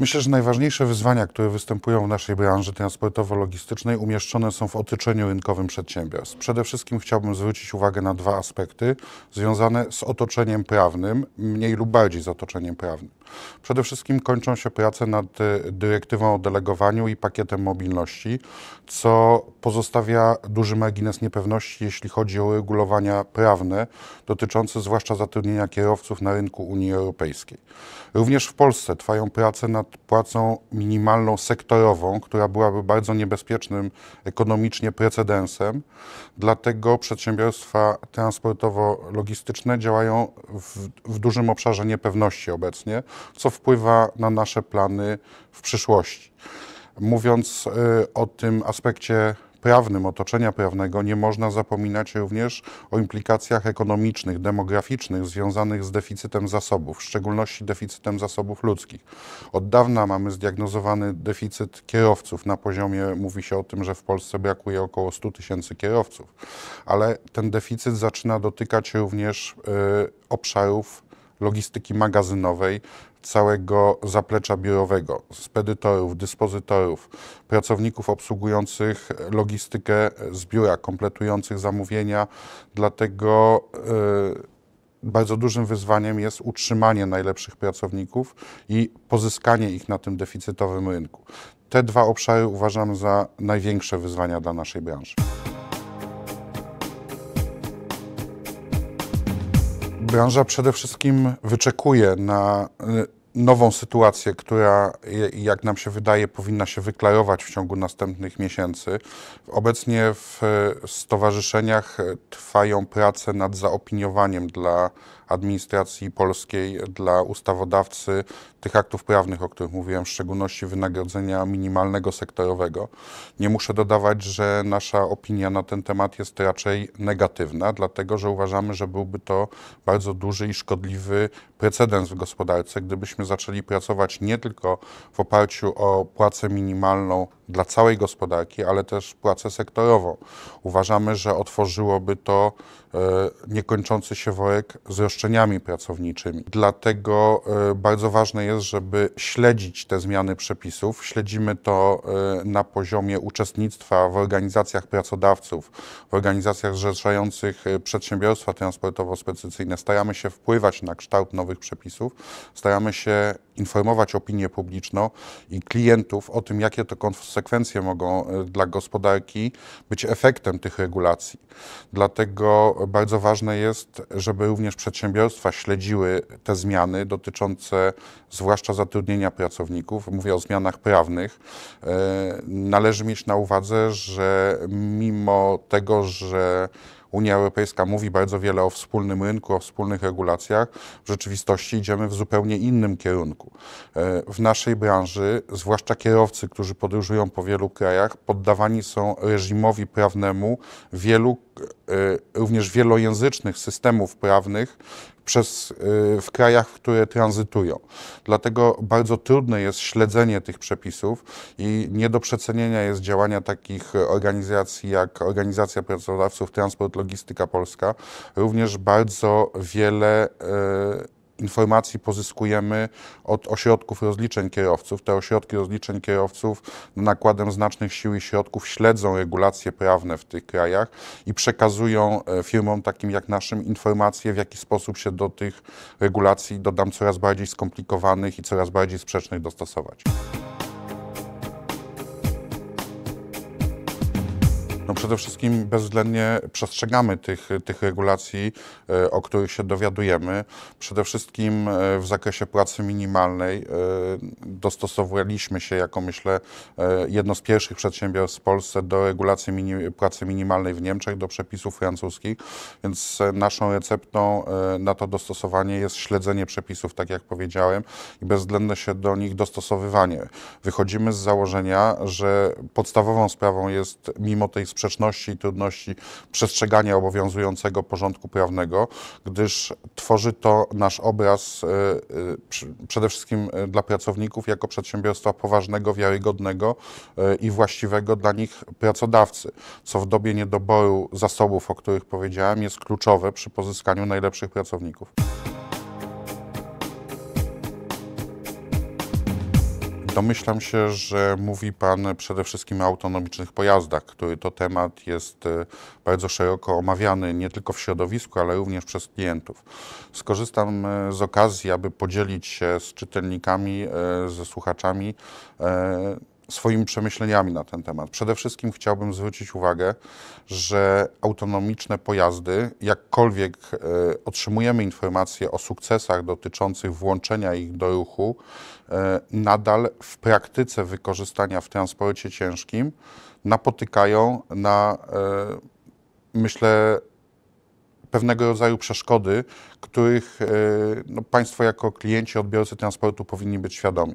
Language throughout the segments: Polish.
Myślę, że najważniejsze wyzwania, które występują w naszej branży transportowo-logistycznej, umieszczone są w otoczeniu rynkowym przedsiębiorstw. Przede wszystkim chciałbym zwrócić uwagę na dwa aspekty związane z otoczeniem prawnym, mniej lub bardziej z otoczeniem prawnym. Przede wszystkim kończą się prace nad y, dyrektywą o delegowaniu i pakietem mobilności, co pozostawia duży margines niepewności, jeśli chodzi o regulowania prawne dotyczące zwłaszcza zatrudnienia kierowców na rynku Unii Europejskiej. Również w Polsce trwają prace nad płacą minimalną sektorową, która byłaby bardzo niebezpiecznym ekonomicznie precedensem. Dlatego przedsiębiorstwa transportowo-logistyczne działają w, w dużym obszarze niepewności obecnie, co wpływa na nasze plany w przyszłości. Mówiąc y, o tym aspekcie prawnym, otoczenia prawnego, nie można zapominać również o implikacjach ekonomicznych, demograficznych związanych z deficytem zasobów, w szczególności deficytem zasobów ludzkich. Od dawna mamy zdiagnozowany deficyt kierowców. Na poziomie mówi się o tym, że w Polsce brakuje około 100 tysięcy kierowców, ale ten deficyt zaczyna dotykać również y, obszarów logistyki magazynowej, całego zaplecza biurowego, spedytorów, dyspozytorów, pracowników obsługujących logistykę z biura, kompletujących zamówienia. Dlatego y, bardzo dużym wyzwaniem jest utrzymanie najlepszych pracowników i pozyskanie ich na tym deficytowym rynku. Te dwa obszary uważam za największe wyzwania dla naszej branży. branża przede wszystkim wyczekuje na y, nową sytuację, która jak nam się wydaje powinna się wyklarować w ciągu następnych miesięcy. Obecnie w y, stowarzyszeniach y, trwają prace nad zaopiniowaniem dla administracji polskiej dla ustawodawcy tych aktów prawnych, o których mówiłem, w szczególności wynagrodzenia minimalnego sektorowego. Nie muszę dodawać, że nasza opinia na ten temat jest raczej negatywna, dlatego że uważamy, że byłby to bardzo duży i szkodliwy precedens w gospodarce, gdybyśmy zaczęli pracować nie tylko w oparciu o płacę minimalną dla całej gospodarki, ale też płacę sektorową. Uważamy, że otworzyłoby to e, niekończący się worek z roszczeniami pracowniczymi. Dlatego e, bardzo ważne jest, żeby śledzić te zmiany przepisów. Śledzimy to e, na poziomie uczestnictwa w organizacjach pracodawców, w organizacjach zrzeszających przedsiębiorstwa transportowo-specycyjne. Staramy się wpływać na kształt nowych przepisów, staramy się informować opinię publiczną i klientów o tym, jakie to konsekwencje mogą e, dla gospodarki być efektem tych regulacji. Dlatego bardzo ważne jest, żeby również przedsiębiorstwa śledziły te zmiany dotyczące zwłaszcza zatrudnienia pracowników. Mówię o zmianach prawnych. E, należy mieć na uwadze, że mimo tego, że Unia Europejska mówi bardzo wiele o wspólnym rynku, o wspólnych regulacjach, w rzeczywistości idziemy w zupełnie innym kierunku. E, w naszej branży, zwłaszcza kierowcy, którzy podróżują po wielu krajach, poddawani są reżimowi prawnemu wielu e, również wielojęzycznych systemów prawnych, przez, y, w krajach, w które tranzytują. Dlatego bardzo trudne jest śledzenie tych przepisów i nie do przecenienia jest działania takich organizacji jak Organizacja Pracodawców Transport Logistyka Polska. Również bardzo wiele y, informacji pozyskujemy od ośrodków rozliczeń kierowców. Te ośrodki rozliczeń kierowców no, nakładem znacznych sił i środków śledzą regulacje prawne w tych krajach i przekazują e, firmom takim jak naszym informacje, w jaki sposób się do tych regulacji, dodam, coraz bardziej skomplikowanych i coraz bardziej sprzecznych dostosować. No przede wszystkim bezwzględnie przestrzegamy tych, tych regulacji, e, o których się dowiadujemy. Przede wszystkim e, w zakresie płacy minimalnej e, dostosowaliśmy się jako, myślę, jedno z pierwszych przedsiębiorstw w Polsce do regulacji mini płacy minimalnej w Niemczech, do przepisów francuskich, więc naszą receptą na to dostosowanie jest śledzenie przepisów, tak jak powiedziałem, i bezwzględne się do nich dostosowywanie. Wychodzimy z założenia, że podstawową sprawą jest, mimo tej sprzedaży, sprzeczności i trudności przestrzegania obowiązującego porządku prawnego, gdyż tworzy to nasz obraz e, e, przede wszystkim e, dla pracowników jako przedsiębiorstwa poważnego, wiarygodnego i właściwego dla nich pracodawcy, co w dobie niedoboru zasobów, o których powiedziałem, jest kluczowe przy pozyskaniu najlepszych pracowników. Domyślam się, że mówi Pan przede wszystkim o autonomicznych pojazdach, który to temat jest e, bardzo szeroko omawiany nie tylko w środowisku, ale również przez klientów. Skorzystam e, z okazji, aby podzielić się z czytelnikami, e, ze słuchaczami swoimi przemyśleniami na ten temat. Przede wszystkim chciałbym zwrócić uwagę, że autonomiczne pojazdy, jakkolwiek e, otrzymujemy informacje o sukcesach dotyczących włączenia ich do ruchu, e, nadal w praktyce wykorzystania w transporcie ciężkim napotykają na, e, myślę, pewnego rodzaju przeszkody, których e, no, Państwo jako klienci, odbiorcy transportu powinni być świadomi.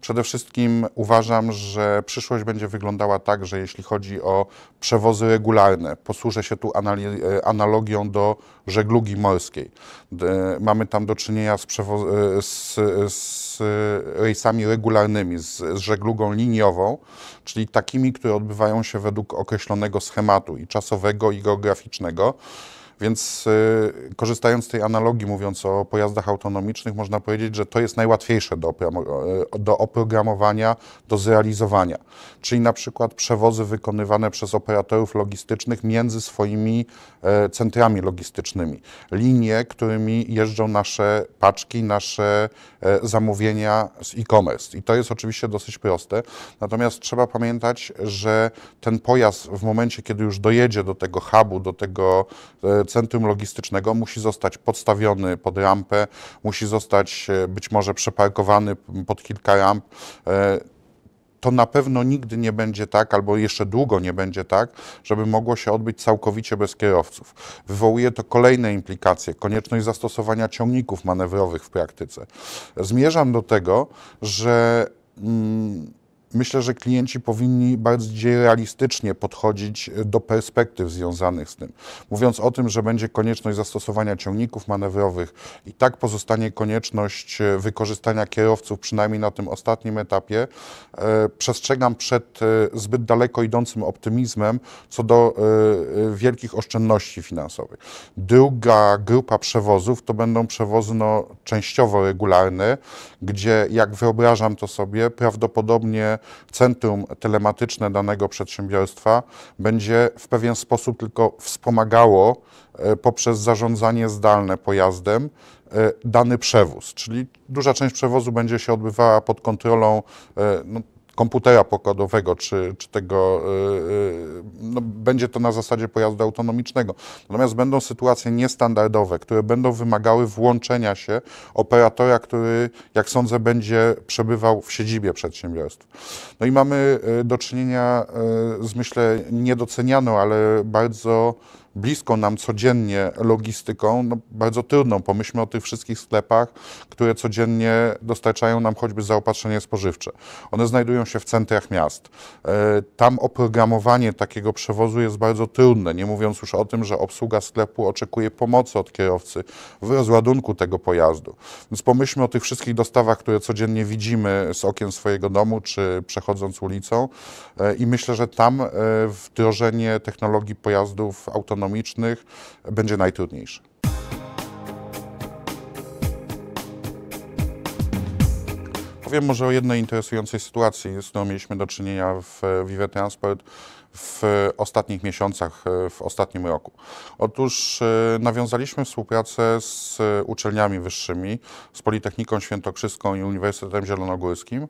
Przede wszystkim uważam, że przyszłość będzie wyglądała tak, że jeśli chodzi o przewozy regularne, posłużę się tu e, analogią do żeglugi morskiej. Mamy tam do czynienia z, e, z, z rejsami regularnymi, z, z żeglugą liniową, czyli takimi, które odbywają się według określonego schematu i czasowego, i geograficznego. Więc y, korzystając z tej analogii, mówiąc o pojazdach autonomicznych, można powiedzieć, że to jest najłatwiejsze do, e, do oprogramowania, do zrealizowania. Czyli na przykład przewozy wykonywane przez operatorów logistycznych między swoimi e, centrami logistycznymi. Linie, którymi jeżdżą nasze paczki, nasze e, zamówienia z e-commerce. I to jest oczywiście dosyć proste. Natomiast trzeba pamiętać, że ten pojazd w momencie, kiedy już dojedzie do tego hubu, do tego centrum logistycznego musi zostać podstawiony pod rampę, musi zostać e, być może przeparkowany pod kilka ramp e, to na pewno nigdy nie będzie tak, albo jeszcze długo nie będzie tak, żeby mogło się odbyć całkowicie bez kierowców. Wywołuje to kolejne implikacje, konieczność zastosowania ciągników manewrowych w praktyce. Zmierzam do tego, że. Mm, Myślę, że klienci powinni bardziej realistycznie podchodzić do perspektyw związanych z tym. Mówiąc o tym, że będzie konieczność zastosowania ciągników manewrowych i tak pozostanie konieczność e, wykorzystania kierowców, przynajmniej na tym ostatnim etapie, e, przestrzegam przed e, zbyt daleko idącym optymizmem co do wielkich oszczędności finansowych. Druga grupa przewozów to będą przewozy no, częściowo regularne, gdzie jak wyobrażam to sobie, prawdopodobnie centrum telematyczne danego przedsiębiorstwa będzie w pewien sposób tylko wspomagało e, poprzez zarządzanie zdalne pojazdem e, dany przewóz, czyli duża część przewozu będzie się odbywała pod kontrolą e, no, komputera pokładowego, czy, czy tego, y, y, no, będzie to na zasadzie pojazdu autonomicznego. Natomiast będą sytuacje niestandardowe, które będą wymagały włączenia się operatora, który, jak sądzę, będzie przebywał w siedzibie przedsiębiorstwa. No i mamy y, do czynienia z, myślę, niedocenianą, ale bardzo blisko nam codziennie logistyką, no bardzo trudną. Pomyślmy o tych wszystkich sklepach, które codziennie dostarczają nam choćby zaopatrzenie spożywcze. One znajdują się w centrach miast. E, tam oprogramowanie takiego przewozu jest bardzo trudne, nie mówiąc już o tym, że obsługa sklepu oczekuje pomocy od kierowcy w rozładunku tego pojazdu. Więc pomyślmy o tych wszystkich dostawach, które codziennie widzimy z okien swojego domu czy przechodząc ulicą e, i myślę, że tam e, wdrożenie technologii pojazdów autonomicznych ekonomicznych będzie najtrudniejszy. Powiem może o jednej interesującej sytuacji, z którą mieliśmy do czynienia w Vive Transport w ostatnich miesiącach, e, w ostatnim roku? Otóż e, nawiązaliśmy współpracę z uczelniami wyższymi, z Politechniką Świętokrzyską i Uniwersytetem Zielonogórskim,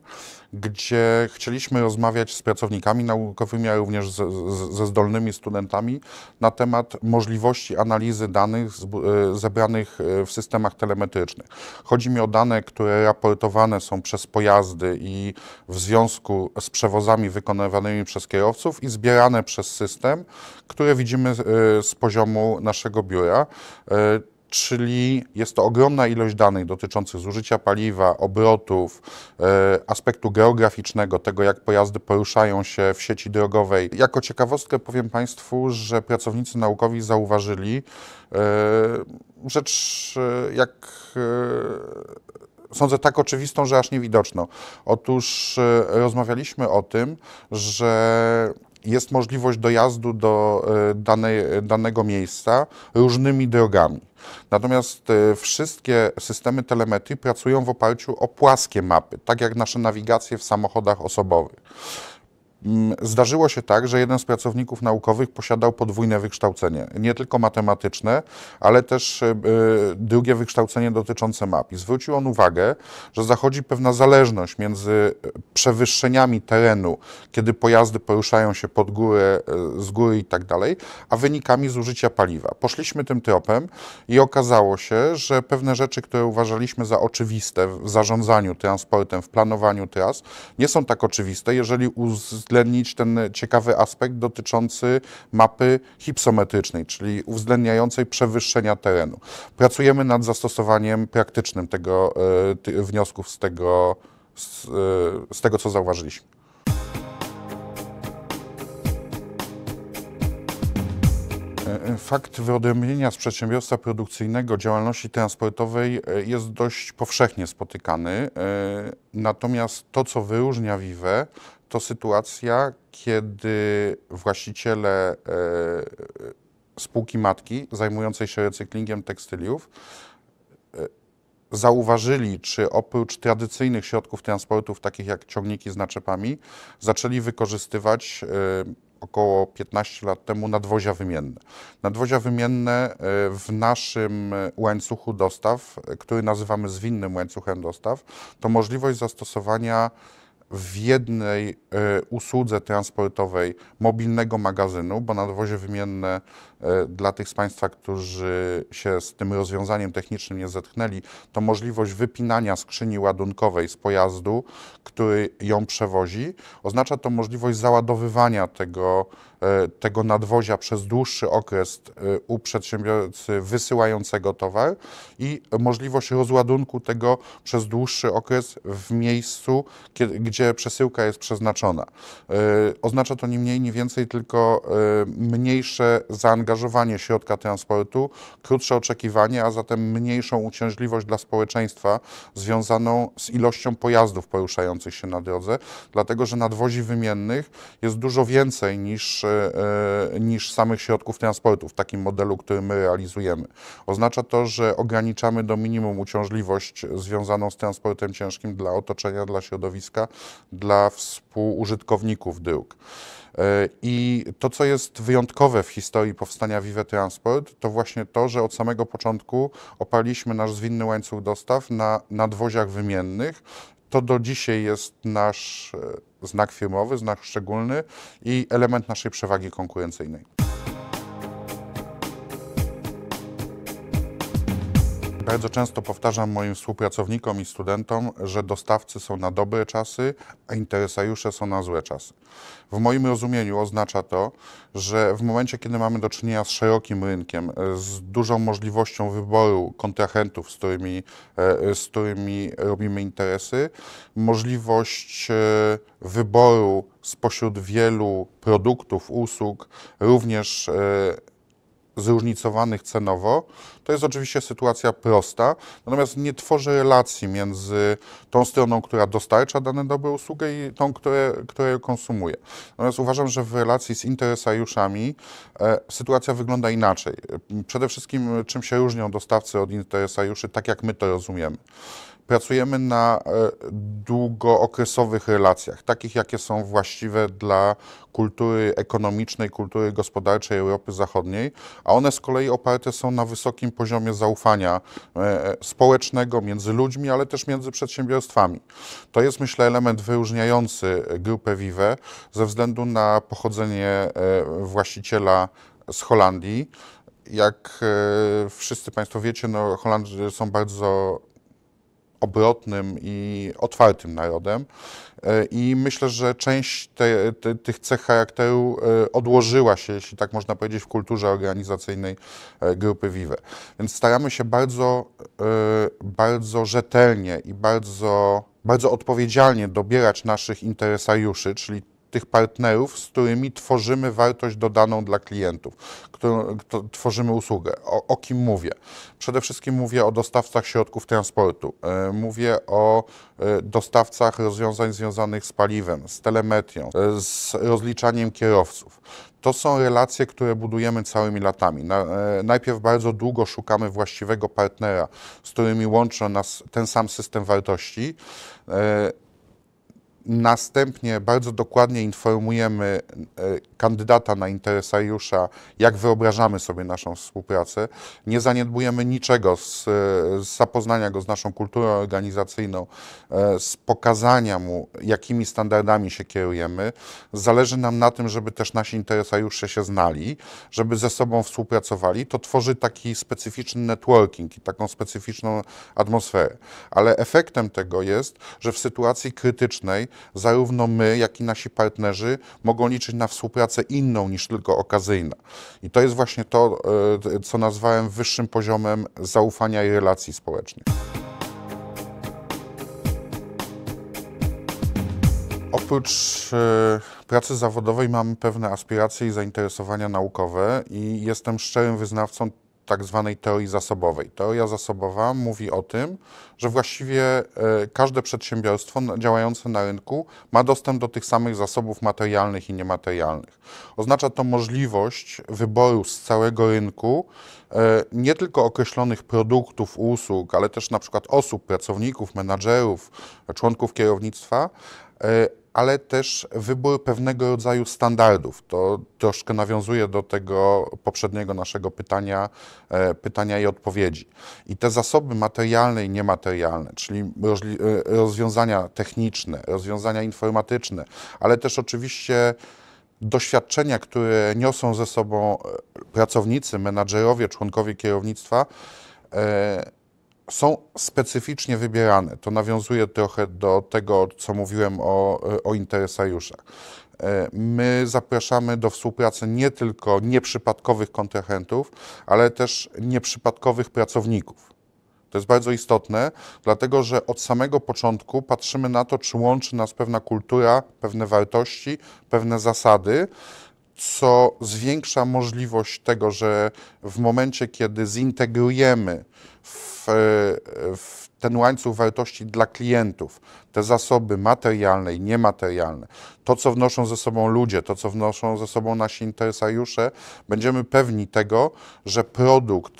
gdzie chcieliśmy rozmawiać z pracownikami naukowymi, a również z, z, ze zdolnymi studentami na temat możliwości analizy danych z, e, zebranych w systemach telemetrycznych. Chodzi mi o dane, które raportowane są przez pojazdy i w związku z przewozami wykonywanymi przez kierowców i zbierają wspierane przez system, które widzimy z e, poziomu naszego biura e, czyli jest to ogromna ilość danych dotyczących zużycia paliwa, obrotów, e, aspektu geograficznego, tego jak pojazdy poruszają się w sieci drogowej. Jako ciekawostkę powiem Państwu, że pracownicy naukowi zauważyli rzecz jak sądzę, tak oczywistą, że aż niewidoczną. Otóż rozmawialiśmy o tym, że jest możliwość dojazdu do e, danej, e, danego miejsca różnymi drogami. Natomiast e, wszystkie systemy telemetrii pracują w oparciu o płaskie mapy, tak jak nasze nawigacje w samochodach osobowych. Mm, zdarzyło się tak, że jeden z pracowników naukowych posiadał podwójne wykształcenie, nie tylko matematyczne, ale też e, e, drugie wykształcenie dotyczące map. I zwrócił on uwagę, że zachodzi pewna zależność między e, przewyższeniami terenu, kiedy pojazdy poruszają się pod górę, z góry i tak dalej, a wynikami zużycia paliwa. Poszliśmy tym tropem i okazało się, że pewne rzeczy, które uważaliśmy za oczywiste w zarządzaniu transportem, w planowaniu tras, nie są tak oczywiste, jeżeli uwzględnimy uwzględnić ten ciekawy aspekt dotyczący mapy hipsometrycznej, czyli uwzględniającej przewyższenia terenu. Pracujemy nad zastosowaniem praktycznym tego, e, wniosków z tego, z, e, z tego co zauważyliśmy. E, e, fakt wyodrębnienia z przedsiębiorstwa produkcyjnego działalności transportowej e, jest dość powszechnie spotykany. Natomiast to, co wyróżnia WIWE, to sytuacja, kiedy właściciele spółki matki zajmującej się recyklingiem tekstyliów zauważyli, czy oprócz tradycyjnych środków transportów, takich jak ciągniki z naczepami, zaczęli wykorzystywać około 15 lat temu nadwozia wymienne. Nadwozia wymienne e, w naszym e, łańcuchu dostaw, e, który nazywamy zwinnym łańcuchem dostaw, to możliwość zastosowania w jednej y, usłudze transportowej mobilnego magazynu, bo nadwozie wymienne y, dla tych z Państwa, którzy się z tym rozwiązaniem technicznym nie zetknęli, to możliwość wypinania skrzyni ładunkowej z pojazdu, który ją przewozi. Oznacza to możliwość załadowywania tego E, tego nadwozia przez dłuższy okres e, u przedsiębiorcy wysyłającego towar i możliwość rozładunku tego przez dłuższy okres w miejscu, kiedy, gdzie przesyłka jest przeznaczona. E, oznacza to nie mniej, nie więcej, tylko mniejsze zaangażowanie środka transportu, krótsze oczekiwanie, a zatem mniejszą uciążliwość dla społeczeństwa związaną z ilością pojazdów poruszających się na drodze, dlatego że nadwozi wymiennych jest dużo więcej niż E, niż samych środków transportu w takim modelu, który my realizujemy. Oznacza to, że ograniczamy do minimum uciążliwość związaną z transportem ciężkim dla otoczenia, dla środowiska, dla współużytkowników dróg. E, I to, co jest wyjątkowe w historii powstania Vive Transport, to właśnie to, że od samego początku opaliśmy nasz zwinny łańcuch dostaw na nadwoziach wymiennych, to do dzisiaj jest nasz e, znak firmowy, znak szczególny i element naszej przewagi konkurencyjnej. Bardzo często powtarzam moim współpracownikom i studentom, że dostawcy są na dobre czasy, a interesariusze są na złe czasy. W moim rozumieniu oznacza to, że w momencie, kiedy mamy do czynienia z szerokim rynkiem, z dużą możliwością wyboru kontrahentów, z którymi, e, z którymi robimy interesy, możliwość e, wyboru spośród wielu produktów, usług, również e, zróżnicowanych cenowo. To jest oczywiście sytuacja prosta, natomiast nie tworzy relacji między tą stroną, która dostarcza dane dobre usługę i tą, które, która ją konsumuje. Natomiast uważam, że w relacji z interesariuszami e, sytuacja wygląda inaczej. Przede wszystkim czym się różnią dostawcy od interesariuszy, tak jak my to rozumiemy pracujemy na e, długookresowych relacjach, takich jakie są właściwe dla kultury ekonomicznej, kultury gospodarczej Europy Zachodniej, a one z kolei oparte są na wysokim poziomie zaufania e, e, społecznego między ludźmi, ale też między przedsiębiorstwami. To jest, myślę, element wyróżniający grupę Vive ze względu na pochodzenie właściciela z Holandii. Jak wszyscy Państwo wiecie, no, Holendrzy są bardzo obrotnym i otwartym narodem. E, I myślę, że część te, te, tych cech charakteru e, odłożyła się, jeśli tak można powiedzieć, w kulturze organizacyjnej e, grupy Vive. Więc staramy się bardzo, bardzo rzetelnie i bardzo, bardzo odpowiedzialnie dobierać naszych interesariuszy, czyli tych partnerów, z którymi tworzymy wartość dodaną dla klientów, którą, tworzymy usługę. O, o, kim mówię? Przede wszystkim mówię o dostawcach środków transportu, e, mówię o e, dostawcach rozwiązań związanych z paliwem, z telemetrią, e, z rozliczaniem kierowców. To są relacje, które budujemy całymi latami. Na, najpierw bardzo długo szukamy właściwego partnera, z którymi łączy nas ten sam system wartości Następnie bardzo dokładnie informujemy e, kandydata na interesariusza, jak wyobrażamy sobie naszą współpracę. Nie zaniedbujemy niczego z, e, z zapoznania go z naszą kulturą organizacyjną, e, z pokazania mu, jakimi standardami się kierujemy. Zależy nam na tym, żeby też nasi interesariusze się znali, żeby ze sobą współpracowali. To tworzy taki specyficzny networking i taką specyficzną atmosferę. Ale efektem tego jest, że w sytuacji krytycznej, zarówno my, jak i nasi partnerzy mogą liczyć na współpracę inną niż tylko okazyjna. I to jest właśnie to, e, co nazwałem wyższym poziomem zaufania i relacji społecznych. Oprócz e, pracy zawodowej mam pewne aspiracje i zainteresowania naukowe i jestem szczerym wyznawcą tak zwanej teorii zasobowej. Teoria zasobowa mówi o tym, że właściwie e, każde przedsiębiorstwo działające na rynku ma dostęp do tych samych zasobów materialnych i niematerialnych. Oznacza to możliwość wyboru z całego rynku e, nie tylko określonych produktów, usług, ale też na przykład osób, pracowników, menadżerów, członków kierownictwa, e, ale też wybór pewnego rodzaju standardów. To troszkę nawiązuje do tego poprzedniego naszego pytania, e, pytania i odpowiedzi. I te zasoby materialne i niematerialne, czyli e, rozwiązania techniczne, rozwiązania informatyczne, ale też oczywiście doświadczenia, które niosą ze sobą e, pracownicy, menadżerowie, członkowie kierownictwa, są specyficznie wybierane. To nawiązuje trochę do tego, co mówiłem o, o interesariuszach. E, my zapraszamy do współpracy nie tylko nieprzypadkowych kontrahentów, ale też nieprzypadkowych pracowników. To jest bardzo istotne, dlatego że od samego początku patrzymy na to, czy łączy nas pewna kultura, pewne wartości, pewne zasady co zwiększa możliwość tego, że w momencie, kiedy zintegrujemy w, w ten łańcuch wartości dla klientów, te zasoby materialne i niematerialne, to co wnoszą ze sobą ludzie, to co wnoszą ze sobą nasi interesariusze, będziemy pewni tego, że produkt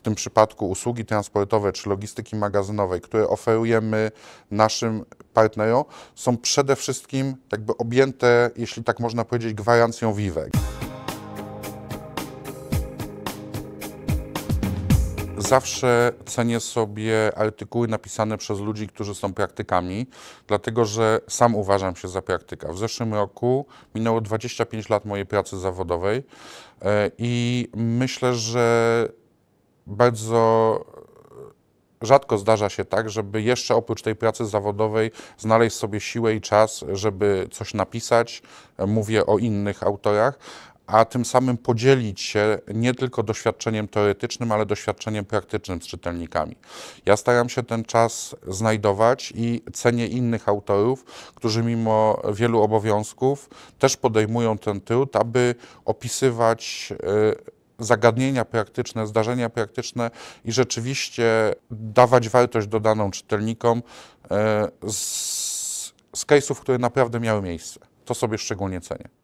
w tym przypadku usługi transportowe czy logistyki magazynowej, które oferujemy naszym partnerom, są przede wszystkim jakby objęte, jeśli tak można powiedzieć, gwarancją Vivek. zawsze cenię sobie artykuły napisane przez ludzi, którzy są praktykami, dlatego że sam uważam się za praktyka. W zeszłym roku minęło 25 lat mojej pracy zawodowej e, i myślę, że bardzo e, rzadko zdarza się tak, żeby jeszcze oprócz tej pracy zawodowej znaleźć sobie siłę i czas, żeby coś napisać. E, mówię o innych autorach. A tym samym podzielić się nie tylko doświadczeniem teoretycznym, ale doświadczeniem praktycznym z czytelnikami. Ja staram się ten czas znajdować i cenię innych autorów, którzy mimo wielu obowiązków też podejmują ten trud, aby opisywać. Yy, zagadnienia praktyczne, zdarzenia praktyczne i rzeczywiście dawać wartość dodaną czytelnikom e, z, z case'ów, które naprawdę miały miejsce. To sobie szczególnie cenię.